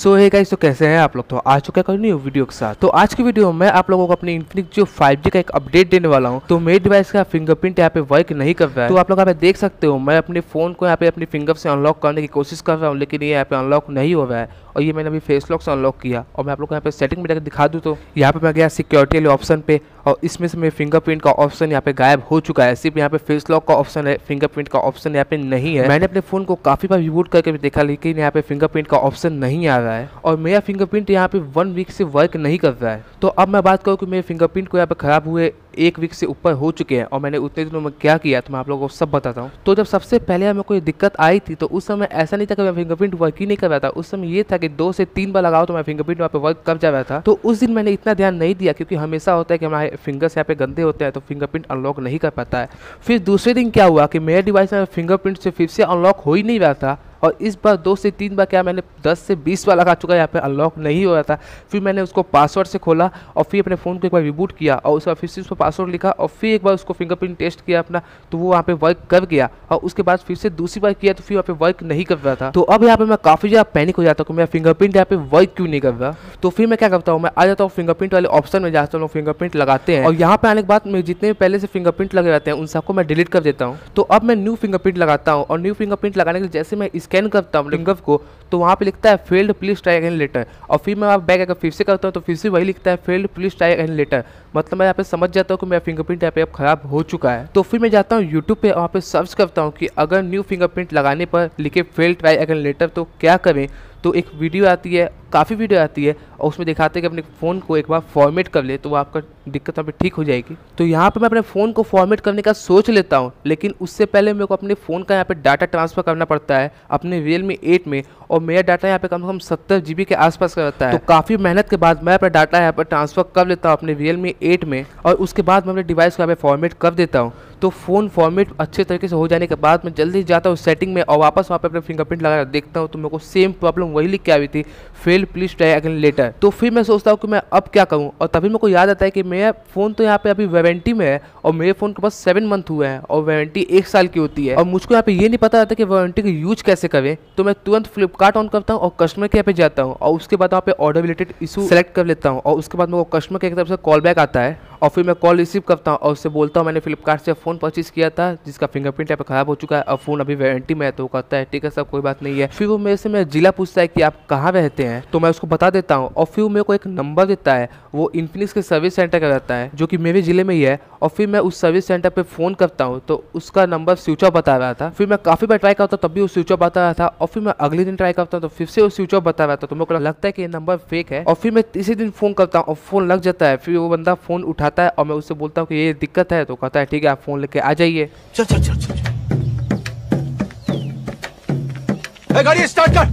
सो है गाइस तो कैसे हैं आप लोग तो आ चुका है न्यू वीडियो के साथ तो आज की वीडियो में आप लोगों को अपनी इन्फिनिक्स जो 5G का एक अपडेट देने वाला हूँ तो मेरे डिवाइस का फिंगरप्रिंट यहाँ पे वर्क नहीं कर रहा है तो आप लोग यहाँ पे देख सकते हो मैं अपने फोन को यहाँ पे अपनी फिंगर से अनलॉक करने की कोशिश कर रहा हूँ लेकिन ये यहाँ पे अनलॉक नहीं हो रहा है और ये मैंने अभी फेस लॉक से अनलॉक किया और मैं आप लोग को यहाँ पे सेटिंग में जाकर दिखा दूँ तो यहाँ पे मैं गया सिक्योरिटी वाले ऑप्शन पे और इसमें से मेरे फिंगरप्रिंट का ऑप्शन यहाँ पे गायब हो चुका है सिर्फ यहाँ पे फेस लॉक का ऑप्शन है फिंगरप्रिंट का ऑप्शन यहाँ पे नहीं है मैंने अपने फोन को काफी बार रिबूट करके भी देखा लेकिन यहाँ पे फिंगरप्रिंट का ऑप्शन नहीं आ रहा है और मेरा फिंगरप्रिंट यहाँ पे वन वीक से वर्क नहीं कर रहा है तो अब मैं बात करूँ कि मेरे फिंगरप्रिंट को यहाँ पे ख़राब हुए एक वीक से ऊपर हो चुके हैं और मैंने उतने दिनों में क्या किया तो मैं आप लोगों को सब बताता हूँ तो जब सबसे पहले हमें कोई दिक्कत आई थी तो उस समय ऐसा नहीं था कि मैं फिंगरप्रिंट वर्क ही नहीं कर रहा था उस समय ये था कि दो से तीन बार लगाओ तो मैं फिंगरप्रिंट वहाँ पे वर्क कर जा रहा था तो उस दिन मैंने इतना ध्यान नहीं दिया क्योंकि हमेशा होता है कि हमारे फिंगर्स यहाँ पे गंदे होते हैं तो फिंगरप्रिंट अनलॉक नहीं कर पाता है फिर दूसरे दिन क्या हुआ कि मेरे डिवाइस में फिंगरप्रिंट से फिर से अनलॉक हो ही नहीं रहा था और इस बार दो से तीन बार क्या मैंने दस से बीस बार लगा चुका है यहाँ पर अनलॉक नहीं हो रहा था फिर मैंने उसको पासवर्ड से खोला और फिर अपने फ़ोन को एक बार रिबूट किया और उसका फिर से उसको पासवर्ड लिखा और फिर एक बार उसको फिंगरप्रिंट टेस्ट किया अपना तो वो वहाँ पर वर्क कर गया और उसके बाद फिर से दूसरी बार किया तो फिर वहाँ पर वर्क नहीं कर रहा था तो अब यहाँ पर मैं काफ़ी ज़्यादा पैनिक हो जाता हूँ कि मेरा फिंगरप्रिंट यहाँ पर वर्क क्यों नहीं कर रहा तो फिर मैं क्या करता हूँ मैं आ जाता हूँ फिंगरप्रिंट वाले ऑप्शन में जाता हूँ फिंगरप्रिंट लगाते हैं और यहाँ पर आने के बाद मेरे जितने पहले से फिंगरप्रिंट लगे रहते हैं उन सबको मैं डिलीट कर देता हूँ तो अब मैं न्यू फिंगरप्रिंट लगाता हूँ और न्यू फिंगरप्रिंट लगाने के लिए जैसे मैं इसके स्कैन करता हूँ लिंगअप को तो वहाँ पे लिखता है failed please try again later और फिर मैं आप बैग अगर फिर से करता हूँ तो फिर से वही लिखता है failed please try again later मतलब मैं यहाँ पे समझ जाता हूँ कि मेरा फिंगरप्रिंट यहाँ पे अब ख़राब हो चुका है तो फिर मैं जाता हूँ यूट्यूब पे वहाँ पे सर्च करता हूँ कि अगर न्यू फिंगरप्रिंट लगाने पर लिखे फेल्ड ट्राई अगेन लेटर तो क्या करें तो एक वीडियो आती है काफ़ी वीडियो आती है और उसमें दिखाते हैं कि अपने फ़ोन को एक बार फॉर्मेट कर ले तो वो आपका दिक्कत वहाँ पर ठीक हो जाएगी तो यहाँ पर मैं अपने फ़ोन को फॉर्मेट करने का सोच लेता हूँ लेकिन उससे पहले मेरे को अपने फ़ोन का यहाँ पर डाटा ट्रांसफ़र करना पड़ता है अपने रियल मी एट में और मेरा डाटा यहाँ पे कम से कम सत्तर जी के आसपास का रहता है तो काफ़ी मेहनत के बाद मैं अपना डाटा यहाँ पर ट्रांसफ़र कर लेता हूँ अपने रियल मी एट में और उसके बाद मैं अपने डिवाइस को यहाँ पर फॉर्मेट कर देता हूँ तो फ़ोन फॉर्मेट अच्छे तरीके से हो जाने के बाद मैं जल्दी जाता हूँ सेटिंग में और वापस वहाँ पर अपने फिंगरप्रिंट लगा देखता हूँ तो मेरे को सेम प्रॉब्लम वही लिख के आई थी fail please try again later तो फिर मैं सोचता हूँ कि मैं अब क्या करूँ और तभी मेरे को याद आता है कि मेरा फ़ोन तो यहाँ पे अभी वारंटी में है और मेरे फ़ोन के पास सेवन मंथ हुए हैं और वारंटी एक साल की होती है और मुझको यहाँ पे ये नहीं पता रहता कि वारंटी का यूज कैसे करें तो मैं तुरंत फ्लिपकार्ट ऑन करता हूँ और कस्टमर केयर पे जाता हूँ और उसके बाद वहाँ पे ऑर्डर रिलेटेड इशू सेलेक्ट कर लेता हूँ और उसके बाद मेरे को कस्टमर केयर की तरफ से कॉल बैक आता है और फिर मैं कॉल रिसीव करता हूँ और उससे बोलता हूँ मैंने फ्लिपकार्ट से फ़ोन परचेज किया था जिसका फिंगरप्रिंट यहाँ ख़राब हो चुका है और फ़ोन अभी वारंटी में है तो कहता है ठीक है सर कोई बात नहीं है फिर वो मेरे से मेरा जिला पूछता है कि आप कहाँ रहते हैं तो मैं उसको बता देता हूँ और फिर मेरे को एक नंबर देता है वो इन्फिनिक्स के सर्विस सेंटर का रहता है जो कि मेरे ज़िले में ही है और फिर मैं उस सर्विस सेंटर पर फ़ोन करता हूँ तो उसका नंबर स्विच ऑफ बता रहा था फिर मैं काफ़ी बार ट्राई करता हूँ तब भी वो स्विच ऑफ बता रहा था और फिर मैं अगले दिन ट्राई करता हूँ तो फिर से वो स्विच ऑफ बता रहा था तो मेरे को लगता है कि ये नंबर फेक है और फिर मैं तीसरे दिन फ़ोन करता हूँ और फ़ोन लग जाता है फिर वो बंदा फ़ोन उठाता आता है और मैं उससे बोलता हूँ कि ये दिक्कत है तो कहता है ठीक है आप फ़ोन लेके आ जाइए चल चल चल चल गाड़ी स्टार्ट कर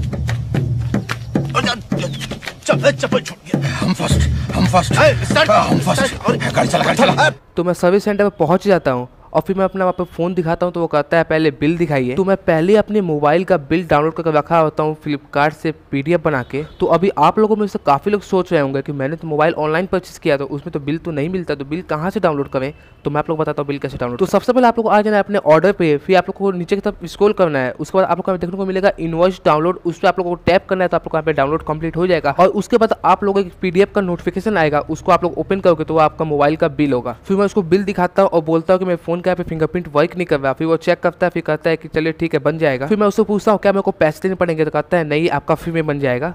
तो मैं सर्विस सेंटर पर पहुंच जाता हूँ और फिर मैं अपना वहाँ पर फ़ोन दिखाता हूँ तो वो कहता है पहले बिल दिखाइए तो मैं पहले अपने मोबाइल का बिल डाउनलोड करके रखा होता हूँ फ्लिपकार्ट से पी बना के तो अभी आप लोगों में से काफ़ी लोग सोच रहे होंगे कि मैंने तो मोबाइल ऑनलाइन परचेज़ किया था तो उसमें तो बिल तो नहीं मिलता तो बिल कहाँ से डाउनलोड करें तो मैं आप लोग बताता हूँ बिल कैसे डाउनलोड तो सबसे पहले आप लोग आ जाना है अपने ऑर्डर पे फिर आप लोग को नीचे की तरफ स्क्रॉल करना है उसके बाद आप लोग देखने को मिलेगा इनवॉइस डाउनलोड उस पर आप लोग को टैप करना है तो आप लोग यहाँ पे डाउनलोड कंप्लीट हो जाएगा और उसके बाद आप लोग एक पीडीएफ का नोटिफिकेशन आएगा उसको आप लोग ओपन करोगे तो आपका मोबाइल का बिल होगा फिर मैं उसको बिल दिखाता हूँ और बोलता हूँ कि मैं फोन फ़ोन का फिंगरप्रिंट वर्क नहीं कर रहा फिर वो चेक करता है फिर कहता है कि चले ठीक है बन जाएगा फिर मैं उससे पूछता हूँ क्या मेरे को पैसे देने पड़ेंगे तो कहता है नहीं आपका फ्री में बन जाएगा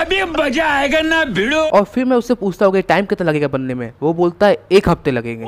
अभी मजा आएगा ना भिड़ो और फिर मैं उससे पूछता हूँ टाइम कितना लगेगा बनने में वो बोलता है एक हफ्ते लगेंगे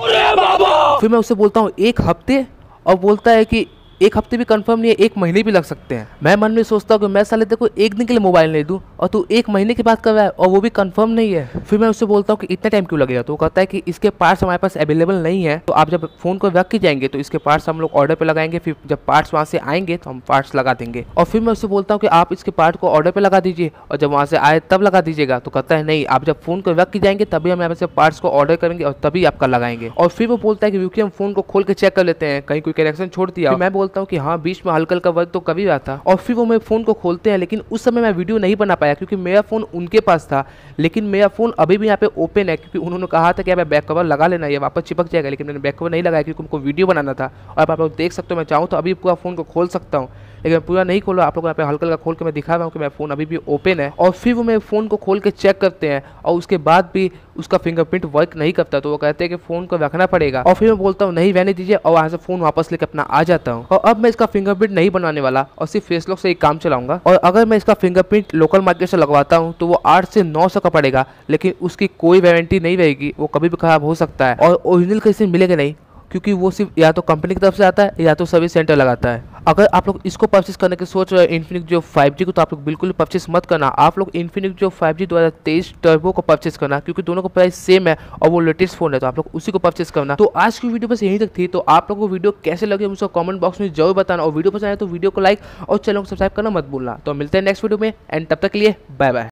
फिर मैं उससे बोलता हूँ एक हफ्ते और बोलता है कि एक हफ्ते भी कंफर्म नहीं है एक महीने भी लग सकते हैं मैं मन में सोचता हूँ कि मैं साले देखो एक दिन के लिए मोबाइल नहीं दूँ और तू एक महीने की बात कर रहा है और वो भी कंफर्म नहीं है फिर मैं उससे बोलता हूँ कि इतना टाइम क्यों लगेगा तो कहता है कि इसके पार्ट्स हमारे पास अवेलेबल नहीं है तो आप जब फोन को रख के जाएंगे तो इसके पार्ट्स हम लोग ऑर्डर पर लगाएंगे फिर जब पार्ट्स वहाँ से आएंगे तो हम पार्ट्स लगा देंगे और फिर मैं उससे बोलता हूँ कि आप इसके पार्ट को ऑर्डर पर लगा दीजिए और जब वहाँ से आए तब लगा दीजिएगा तो कहता है नहीं आप जब फोन को रख के जाएंगे तभी हम यहाँ से पार्ट्स को ऑर्डर करेंगे और तभी आपका लगाएंगे और फिर वो बोलता है कि क्योंकि हम फोन को खोल के चेक कर लेते हैं कहीं कोई कनेक्शन छोड़ दिया मैं बोलता सकता हूँ कि हाँ बीच में हल्का हल्का वर्क तो कभी था और फिर वो मेरे फ़ोन को खोलते हैं लेकिन उस समय मैं वीडियो नहीं बना पाया क्योंकि मेरा फ़ोन उनके पास था लेकिन मेरा फ़ोन अभी भी यहाँ पे ओपन है क्योंकि उन्होंने कहा था कि मैं बैक कवर लगा लेना यह वापस चिपक जाएगा लेकिन मैंने बैक कवर नहीं लगाया क्योंकि उनको वीडियो बनाना था और आप लोग देख सकते हो मैं चाहूँ तो अभी पूरा फ़ोन को खोल सकता हूँ लेकिन मैं पूरा नहीं खोला आप लोगों को यहाँ पे हल्का हल्का खोल के मैं दिखा रहा हूँ कि मेरा फ़ोन अभी भी ओपन है और फिर वो मेरे फ़ोन को खोल के चेक करते हैं और उसके बाद भी उसका फिंगरप्रिंट वर्क नहीं करता तो वो कहते हैं कि फ़ोन को रखना पड़ेगा और फिर मैं बोलता हूँ नहीं रहने दीजिए और वहाँ से फ़ोन वापस लेकर अपना आ जाता हूँ और अब मैं इसका फिंगरप्रिंट नहीं बनवाने वाला और सिर्फ फेस लॉक से ही काम चलाऊंगा और अगर मैं इसका फिंगरप्रिंट लोकल मार्केट से लगवाता हूँ तो वो आठ से नौ सौ का पड़ेगा लेकिन उसकी कोई वारंटी नहीं रहेगी वो कभी भी खराब हो सकता है और ओरिजिनल कैसे मिलेगा नहीं क्योंकि वो सिर्फ या तो कंपनी की तरफ से आता है या तो सर्विस सेंटर लगाता है अगर आप लोग इसको परचेस करने की सोच रहे हैं इन्फिनिक्स जो 5G को तो आप लोग बिल्कुल परचेस मत करना आप लोग इन्फिनिक्स जो 5G 2023 टर्बो को परचेस करना क्योंकि दोनों का प्राइस सेम है और वो लेटेस्ट फोन है तो आप लोग उसी को परचेस करना तो आज की वीडियो बस यहीं तक थी तो आप लोग को वीडियो कैसे लगे उसको कॉमेंट बॉक्स में जरूर बताना और वीडियो पसंद आए तो वीडियो को लाइक और चैनल को सब्सक्राइब करना मत भूलना तो मिलते हैं नेक्स्ट वीडियो में एंड तब तक के लिए बाय बाय